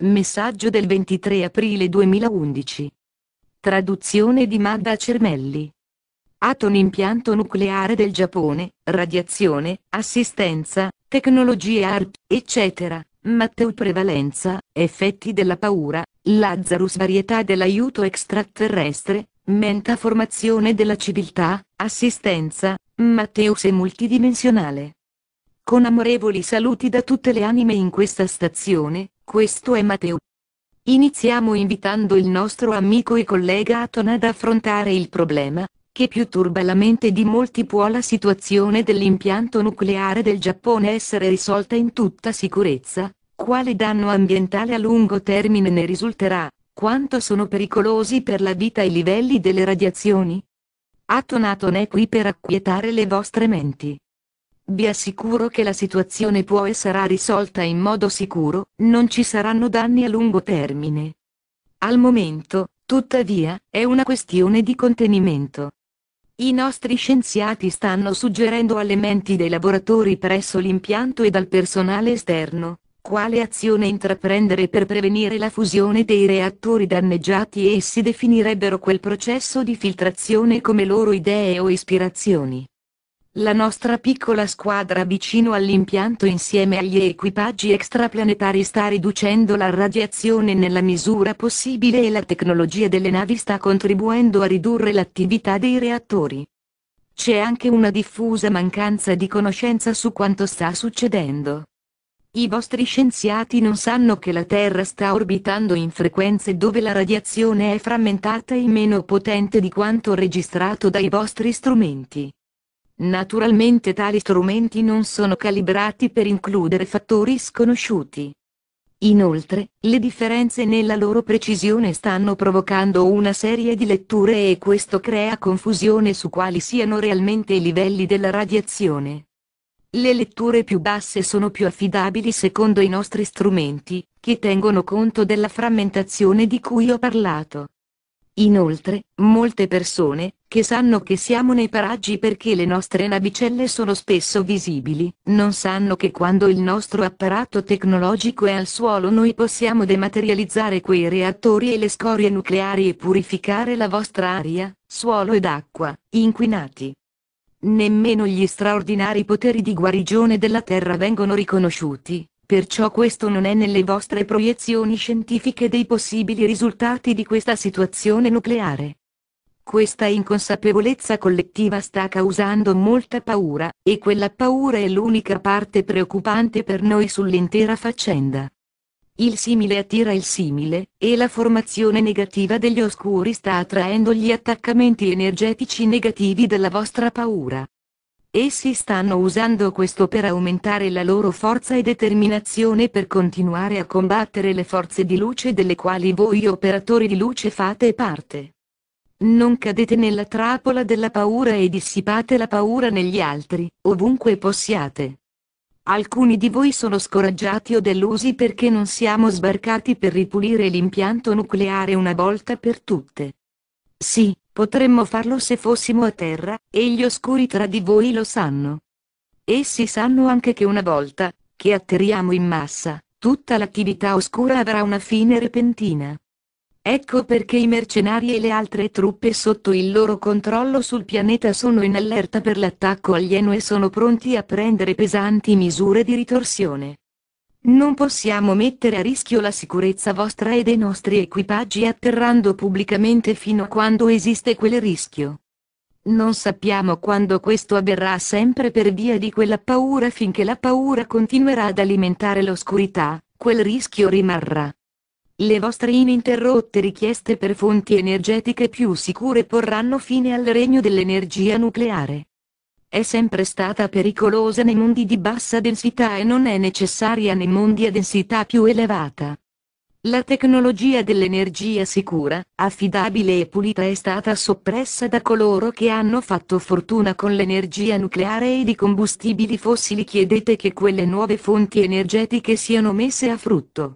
Messaggio del 23 aprile 2011. Traduzione di Madda Cermelli. Aton impianto nucleare del Giappone, radiazione, assistenza, tecnologie ARP, eccetera. Matteo Prevalenza, effetti della paura, Lazarus varietà dell'aiuto extraterrestre, Menta formazione della civiltà, assistenza, Matteus è multidimensionale. Con amorevoli saluti da tutte le anime in questa stazione, questo è Matteo. Iniziamo invitando il nostro amico e collega Aton ad affrontare il problema, che più turba la mente di molti può la situazione dell'impianto nucleare del Giappone essere risolta in tutta sicurezza, quale danno ambientale a lungo termine ne risulterà, quanto sono pericolosi per la vita i livelli delle radiazioni? Aton Aton è qui per acquietare le vostre menti. Vi assicuro che la situazione può e sarà risolta in modo sicuro, non ci saranno danni a lungo termine. Al momento, tuttavia, è una questione di contenimento. I nostri scienziati stanno suggerendo alle menti dei lavoratori presso l'impianto e dal personale esterno, quale azione intraprendere per prevenire la fusione dei reattori danneggiati e essi definirebbero quel processo di filtrazione come loro idee o ispirazioni. La nostra piccola squadra vicino all'impianto insieme agli equipaggi extraplanetari sta riducendo la radiazione nella misura possibile e la tecnologia delle navi sta contribuendo a ridurre l'attività dei reattori. C'è anche una diffusa mancanza di conoscenza su quanto sta succedendo. I vostri scienziati non sanno che la Terra sta orbitando in frequenze dove la radiazione è frammentata e meno potente di quanto registrato dai vostri strumenti. Naturalmente tali strumenti non sono calibrati per includere fattori sconosciuti. Inoltre, le differenze nella loro precisione stanno provocando una serie di letture e questo crea confusione su quali siano realmente i livelli della radiazione. Le letture più basse sono più affidabili secondo i nostri strumenti, che tengono conto della frammentazione di cui ho parlato. Inoltre, molte persone, che sanno che siamo nei paraggi perché le nostre navicelle sono spesso visibili, non sanno che quando il nostro apparato tecnologico è al suolo noi possiamo dematerializzare quei reattori e le scorie nucleari e purificare la vostra aria, suolo ed acqua, inquinati. Nemmeno gli straordinari poteri di guarigione della Terra vengono riconosciuti, Perciò questo non è nelle vostre proiezioni scientifiche dei possibili risultati di questa situazione nucleare. Questa inconsapevolezza collettiva sta causando molta paura, e quella paura è l'unica parte preoccupante per noi sull'intera faccenda. Il simile attira il simile, e la formazione negativa degli oscuri sta attraendo gli attaccamenti energetici negativi della vostra paura. Essi stanno usando questo per aumentare la loro forza e determinazione per continuare a combattere le forze di luce delle quali voi operatori di luce fate parte. Non cadete nella trappola della paura e dissipate la paura negli altri, ovunque possiate. Alcuni di voi sono scoraggiati o delusi perché non siamo sbarcati per ripulire l'impianto nucleare una volta per tutte. Sì, potremmo farlo se fossimo a terra, e gli oscuri tra di voi lo sanno. Essi sanno anche che una volta, che atterriamo in massa, tutta l'attività oscura avrà una fine repentina. Ecco perché i mercenari e le altre truppe sotto il loro controllo sul pianeta sono in allerta per l'attacco alieno e sono pronti a prendere pesanti misure di ritorsione. Non possiamo mettere a rischio la sicurezza vostra e dei nostri equipaggi atterrando pubblicamente fino a quando esiste quel rischio. Non sappiamo quando questo avverrà sempre per via di quella paura finché la paura continuerà ad alimentare l'oscurità, quel rischio rimarrà. Le vostre ininterrotte richieste per fonti energetiche più sicure porranno fine al regno dell'energia nucleare è sempre stata pericolosa nei mondi di bassa densità e non è necessaria nei mondi a densità più elevata. La tecnologia dell'energia sicura, affidabile e pulita è stata soppressa da coloro che hanno fatto fortuna con l'energia nucleare e i combustibili fossili. Chiedete che quelle nuove fonti energetiche siano messe a frutto.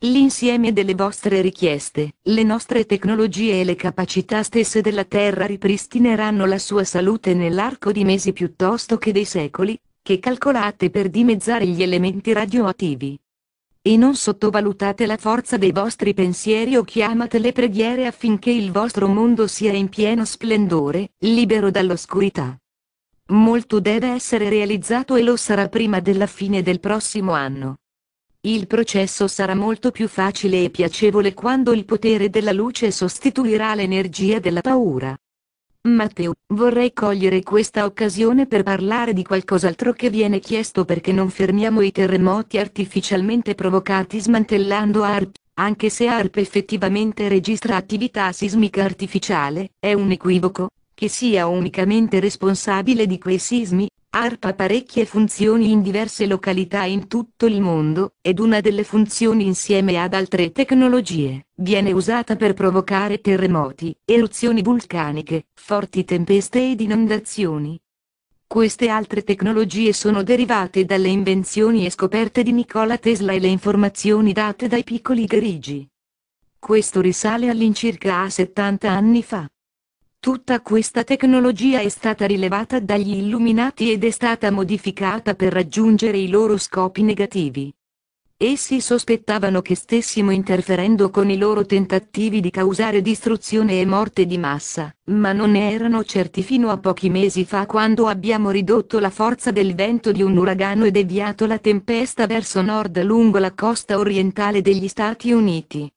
L'insieme delle vostre richieste, le nostre tecnologie e le capacità stesse della Terra ripristineranno la sua salute nell'arco di mesi piuttosto che dei secoli, che calcolate per dimezzare gli elementi radioattivi. E non sottovalutate la forza dei vostri pensieri o chiamate le preghiere affinché il vostro mondo sia in pieno splendore, libero dall'oscurità. Molto deve essere realizzato e lo sarà prima della fine del prossimo anno. Il processo sarà molto più facile e piacevole quando il potere della luce sostituirà l'energia della paura. Matteo, vorrei cogliere questa occasione per parlare di qualcos'altro che viene chiesto perché non fermiamo i terremoti artificialmente provocati smantellando ARP. Anche se ARP effettivamente registra attività sismica artificiale, è un equivoco, che sia unicamente responsabile di quei sismi, ARPA ha parecchie funzioni in diverse località in tutto il mondo, ed una delle funzioni insieme ad altre tecnologie, viene usata per provocare terremoti, eruzioni vulcaniche, forti tempeste ed inondazioni. Queste altre tecnologie sono derivate dalle invenzioni e scoperte di Nikola Tesla e le informazioni date dai piccoli grigi. Questo risale all'incirca a 70 anni fa. Tutta questa tecnologia è stata rilevata dagli illuminati ed è stata modificata per raggiungere i loro scopi negativi. Essi sospettavano che stessimo interferendo con i loro tentativi di causare distruzione e morte di massa, ma non ne erano certi fino a pochi mesi fa quando abbiamo ridotto la forza del vento di un uragano e deviato la tempesta verso nord lungo la costa orientale degli Stati Uniti.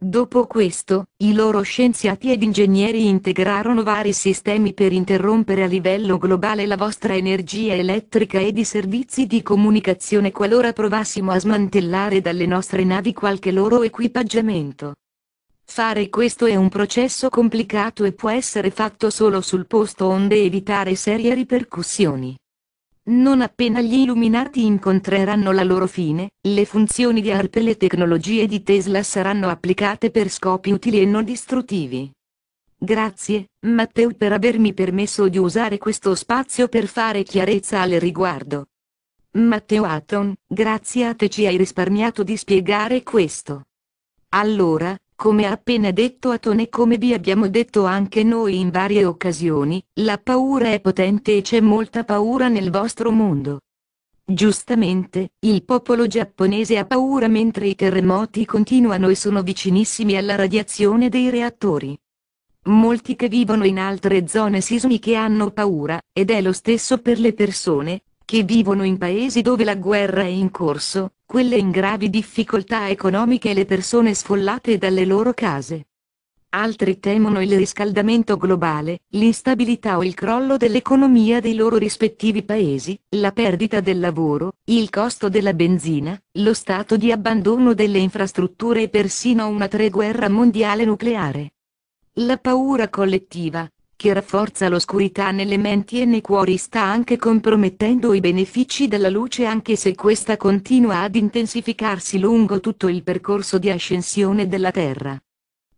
Dopo questo, i loro scienziati ed ingegneri integrarono vari sistemi per interrompere a livello globale la vostra energia elettrica ed i servizi di comunicazione qualora provassimo a smantellare dalle nostre navi qualche loro equipaggiamento. Fare questo è un processo complicato e può essere fatto solo sul posto onde evitare serie ripercussioni. Non appena gli illuminati incontreranno la loro fine, le funzioni di ARP e le tecnologie di Tesla saranno applicate per scopi utili e non distruttivi. Grazie, Matteo per avermi permesso di usare questo spazio per fare chiarezza al riguardo. Matteo Atton, grazie a te ci hai risparmiato di spiegare questo. Allora, come ha appena detto Atone e come vi abbiamo detto anche noi in varie occasioni, la paura è potente e c'è molta paura nel vostro mondo. Giustamente, il popolo giapponese ha paura mentre i terremoti continuano e sono vicinissimi alla radiazione dei reattori. Molti che vivono in altre zone sismiche hanno paura, ed è lo stesso per le persone, che vivono in paesi dove la guerra è in corso, quelle in gravi difficoltà economiche e le persone sfollate dalle loro case. Altri temono il riscaldamento globale, l'instabilità o il crollo dell'economia dei loro rispettivi paesi, la perdita del lavoro, il costo della benzina, lo stato di abbandono delle infrastrutture e persino una tre guerra mondiale nucleare. La paura collettiva, che rafforza l'oscurità nelle menti e nei cuori sta anche compromettendo i benefici della luce anche se questa continua ad intensificarsi lungo tutto il percorso di ascensione della Terra.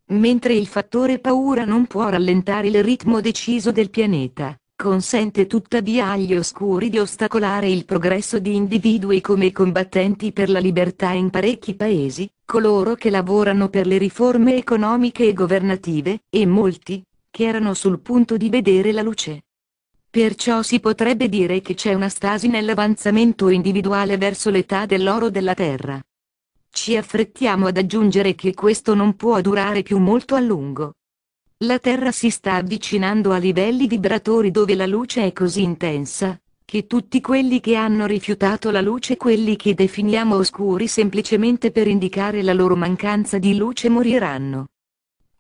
Mentre il fattore paura non può rallentare il ritmo deciso del pianeta, consente tuttavia agli oscuri di ostacolare il progresso di individui come i combattenti per la libertà in parecchi paesi, coloro che lavorano per le riforme economiche e governative, e molti, che erano sul punto di vedere la luce. Perciò si potrebbe dire che c'è una stasi nell'avanzamento individuale verso l'età dell'oro della Terra. Ci affrettiamo ad aggiungere che questo non può durare più molto a lungo. La Terra si sta avvicinando a livelli vibratori dove la luce è così intensa, che tutti quelli che hanno rifiutato la luce, quelli che definiamo oscuri semplicemente per indicare la loro mancanza di luce moriranno.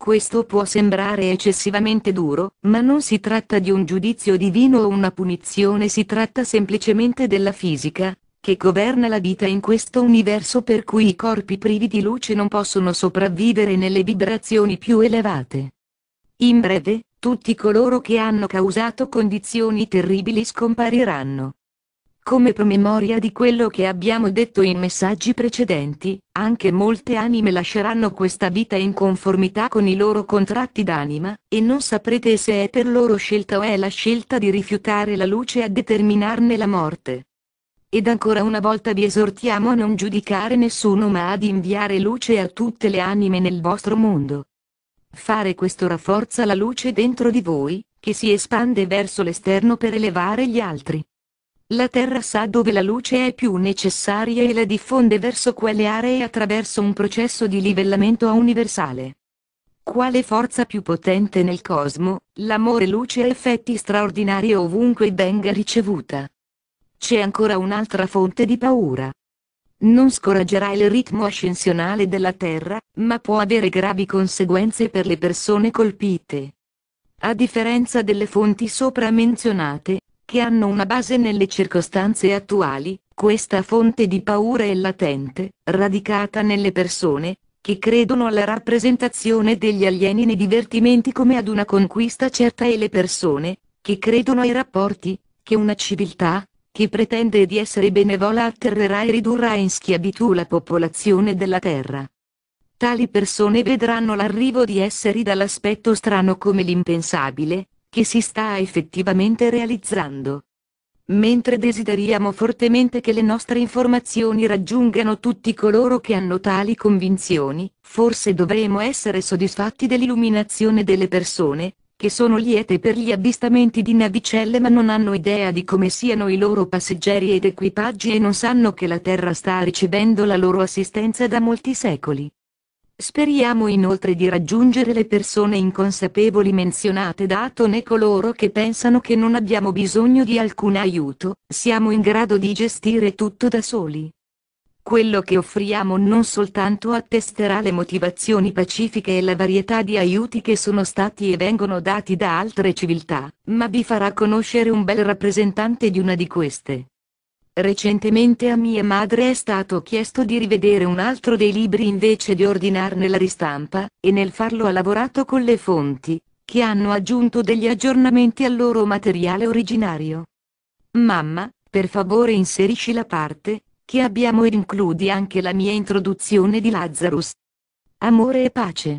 Questo può sembrare eccessivamente duro, ma non si tratta di un giudizio divino o una punizione, si tratta semplicemente della fisica, che governa la vita in questo universo per cui i corpi privi di luce non possono sopravvivere nelle vibrazioni più elevate. In breve, tutti coloro che hanno causato condizioni terribili scompariranno. Come promemoria di quello che abbiamo detto in messaggi precedenti, anche molte anime lasceranno questa vita in conformità con i loro contratti d'anima, e non saprete se è per loro scelta o è la scelta di rifiutare la luce a determinarne la morte. Ed ancora una volta vi esortiamo a non giudicare nessuno ma ad inviare luce a tutte le anime nel vostro mondo. Fare questo rafforza la luce dentro di voi, che si espande verso l'esterno per elevare gli altri. La Terra sa dove la luce è più necessaria e la diffonde verso quelle aree attraverso un processo di livellamento universale. Quale forza più potente nel cosmo, l'amore luce ha effetti straordinari ovunque venga ricevuta. C'è ancora un'altra fonte di paura. Non scoraggerà il ritmo ascensionale della Terra, ma può avere gravi conseguenze per le persone colpite. A differenza delle fonti sopra menzionate, che hanno una base nelle circostanze attuali, questa fonte di paura è latente, radicata nelle persone, che credono alla rappresentazione degli alieni nei divertimenti come ad una conquista certa e le persone, che credono ai rapporti, che una civiltà, che pretende di essere benevola atterrerà e ridurrà in schiavitù la popolazione della Terra. Tali persone vedranno l'arrivo di esseri dall'aspetto strano come l'impensabile, che si sta effettivamente realizzando. Mentre desideriamo fortemente che le nostre informazioni raggiungano tutti coloro che hanno tali convinzioni, forse dovremo essere soddisfatti dell'illuminazione delle persone, che sono liete per gli avvistamenti di navicelle ma non hanno idea di come siano i loro passeggeri ed equipaggi e non sanno che la Terra sta ricevendo la loro assistenza da molti secoli. Speriamo inoltre di raggiungere le persone inconsapevoli menzionate da Aton coloro che pensano che non abbiamo bisogno di alcun aiuto, siamo in grado di gestire tutto da soli. Quello che offriamo non soltanto attesterà le motivazioni pacifiche e la varietà di aiuti che sono stati e vengono dati da altre civiltà, ma vi farà conoscere un bel rappresentante di una di queste. Recentemente a mia madre è stato chiesto di rivedere un altro dei libri invece di ordinarne la ristampa, e nel farlo ha lavorato con le fonti, che hanno aggiunto degli aggiornamenti al loro materiale originario. Mamma, per favore inserisci la parte, che abbiamo e includi anche la mia introduzione di Lazarus. Amore e pace.